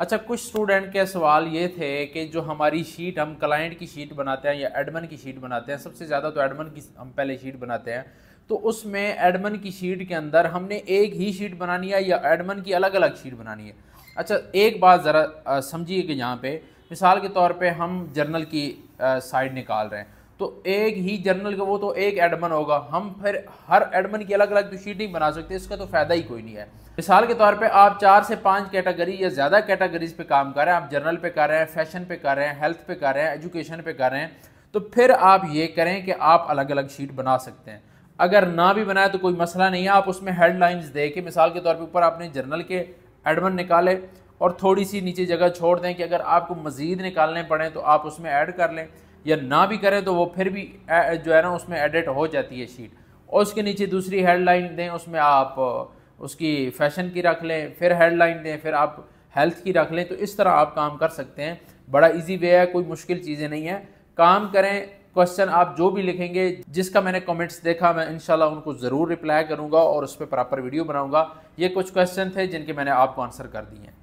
अच्छा कुछ स्टूडेंट के सवाल ये थे कि जो हमारी शीट हम क्लाइंट की शीट बनाते हैं या एडमन की शीट बनाते हैं सबसे ज़्यादा तो एडमन की हम पहले शीट बनाते हैं तो उसमें एडमन की शीट के अंदर हमने एक ही शीट बनानी है या एडमन की अलग अलग शीट बनानी है अच्छा एक बात ज़रा समझिए कि यहाँ पे मिसाल के तौर पे हम जर्नल की साइड निकाल रहे हैं तो एक ही जर्नल का वो तो एक एडमन होगा हम फिर हर एडमन की अलग अलग तो शीट नहीं बना सकते इसका तो फ़ायदा ही कोई नहीं है मिसाल के तौर पे आप चार से पांच कैटेगरी या ज़्यादा कैटेगरीज पे काम कर रहे हैं आप जर्नल पे कर रहे हैं फैशन पे कर रहे हैं हेल्थ पे कर रहे हैं एजुकेशन पे कर रहे हैं तो फिर आप ये करें कि आप अलग अलग शीट बना सकते हैं अगर ना भी बनाए तो कोई मसला नहीं है आप उसमें हेडलाइंस दे के मिसाल के तौर पर ऊपर आपने जर्नल के एडमन निकाले और थोड़ी सी नीचे जगह छोड़ दें कि अगर आपको मज़ीद निकालने पड़े तो आप उसमें ऐड कर लें या ना भी करें तो वो फिर भी जो है ना उसमें एडिट हो जाती है शीट और उसके नीचे दूसरी हेडलाइन दें उसमें आप उसकी फैशन की रख लें फिर हेडलाइन दें फिर आप हेल्थ की रख लें तो इस तरह आप काम कर सकते हैं बड़ा इजी वे है कोई मुश्किल चीज़ें नहीं है काम करें क्वेश्चन आप जो भी लिखेंगे जिसका मैंने कमेंट्स देखा मैं इनशाला उनको ज़रूर रिप्लाई करूँगा और उस पर प्रॉपर वीडियो बनाऊँगा ये कुछ क्वेश्चन थे जिनके मैंने आपको आंसर कर दिए हैं